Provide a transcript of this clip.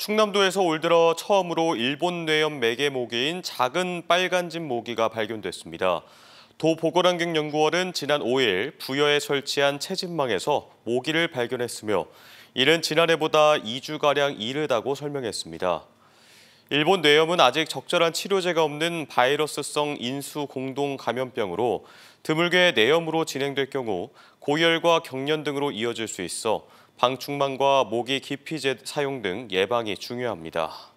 충남도에서 올 들어 처음으로 일본 뇌염 매개모기인 작은 빨간집 모기가 발견됐습니다. 도보건환경연구원은 지난 5일 부여에 설치한 채집망에서 모기를 발견했으며 이는 지난해보다 2주가량 이르다고 설명했습니다. 일본 뇌염은 아직 적절한 치료제가 없는 바이러스성 인수 공동 감염병으로 드물게 뇌염으로 진행될 경우 고열과 경련 등으로 이어질 수 있어 방충망과 모기 기피제 사용 등 예방이 중요합니다.